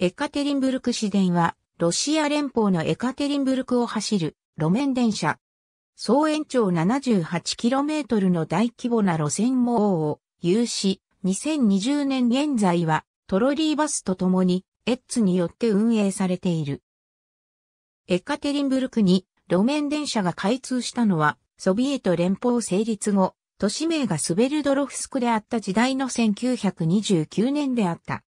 エカテリンブルク市電は、ロシア連邦のエカテリンブルクを走る路面電車。総延長 78km の大規模な路線網を有し、2020年現在はトロリーバスと共にエッツによって運営されている。エカテリンブルクに路面電車が開通したのはソビエト連邦成立後、都市名がスベルドロフスクであった時代の1929年であった。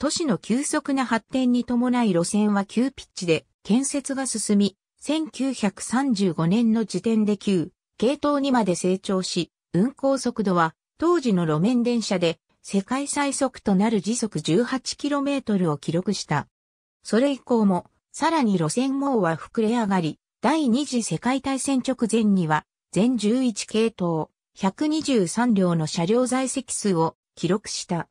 都市の急速な発展に伴い路線は急ピッチで建設が進み、1935年の時点で急、系統にまで成長し、運行速度は当時の路面電車で世界最速となる時速 18km を記録した。それ以降も、さらに路線網は膨れ上がり、第二次世界大戦直前には、全11系統、123両の車両在籍数を記録した。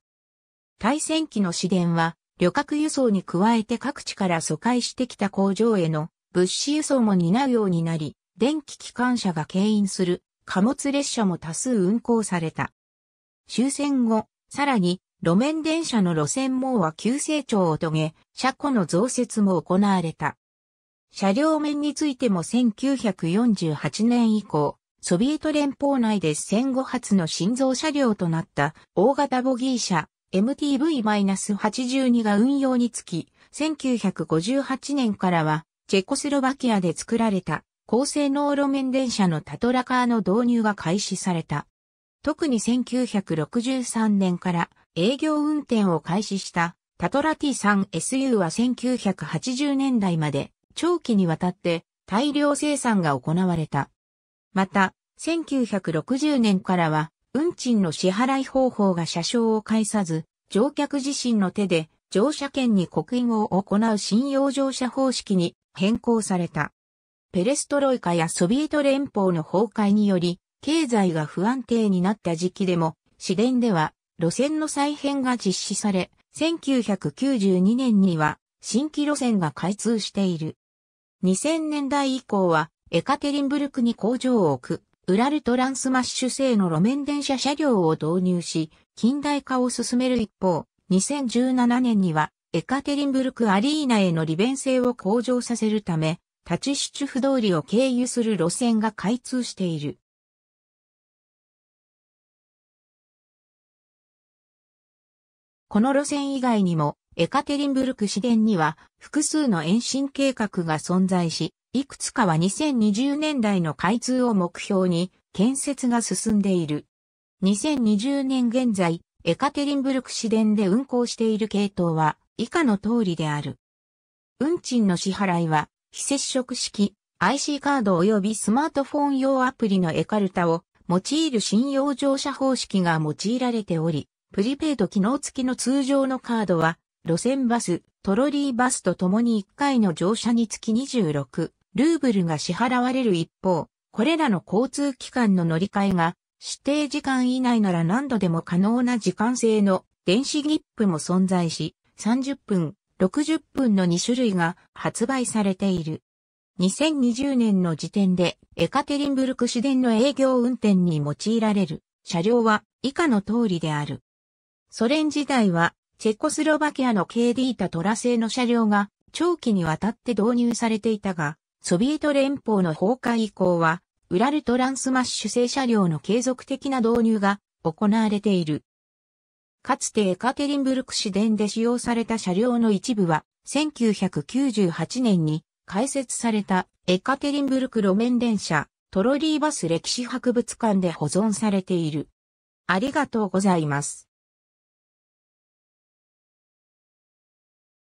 対戦機の市電は、旅客輸送に加えて各地から疎開してきた工場への物資輸送も担うようになり、電気機関車が牽引する貨物列車も多数運行された。終戦後、さらに路面電車の路線網は急成長を遂げ、車庫の増設も行われた。車両面についても1948年以降、ソビエト連邦内で戦後初の新造車両となった大型ボギー車、MTV-82 が運用につき、1958年からは、チェコスロバキアで作られた、高性能路面電車のタトラカーの導入が開始された。特に1963年から営業運転を開始したタトラ T3SU は1980年代まで長期にわたって大量生産が行われた。また、1960年からは運賃の支払い方法が車掌を介さず、乗客自身の手で乗車券に刻印を行う信用乗車方式に変更された。ペレストロイカやソビエト連邦の崩壊により、経済が不安定になった時期でも、市電では路線の再編が実施され、1992年には新規路線が開通している。2000年代以降はエカテリンブルクに工場を置くウラルトランスマッシュ製の路面電車車両を導入し、近代化を進める一方、2017年にはエカテリンブルクアリーナへの利便性を向上させるため、タチシチュフ通りを経由する路線が開通している。この路線以外にも、エカテリンブルク市電には複数の延伸計画が存在し、いくつかは2020年代の開通を目標に建設が進んでいる。2020年現在、エカテリンブルク市電で運行している系統は以下の通りである。運賃の支払いは、非接触式 IC カード及びスマートフォン用アプリのエカルタを用いる信用乗車方式が用いられており、プリペイド機能付きの通常のカードは、路線バス、トロリーバスと共に1回の乗車につき26ルーブルが支払われる一方、これらの交通機関の乗り換えが指定時間以内なら何度でも可能な時間制の電子切符も存在し、30分、60分の2種類が発売されている。2020年の時点でエカテリンブルク市電の営業運転に用いられる車両は以下の通りである。ソ連時代はチェコスロバキアの KD タトラ製の車両が長期にわたって導入されていたが、ソビエト連邦の崩壊以降は、ウラルトランスマッシュ製車両の継続的な導入が行われている。かつてエカテリンブルク市電で使用された車両の一部は、1998年に開設されたエカテリンブルク路面電車、トロリーバス歴史博物館で保存されている。ありがとうございます。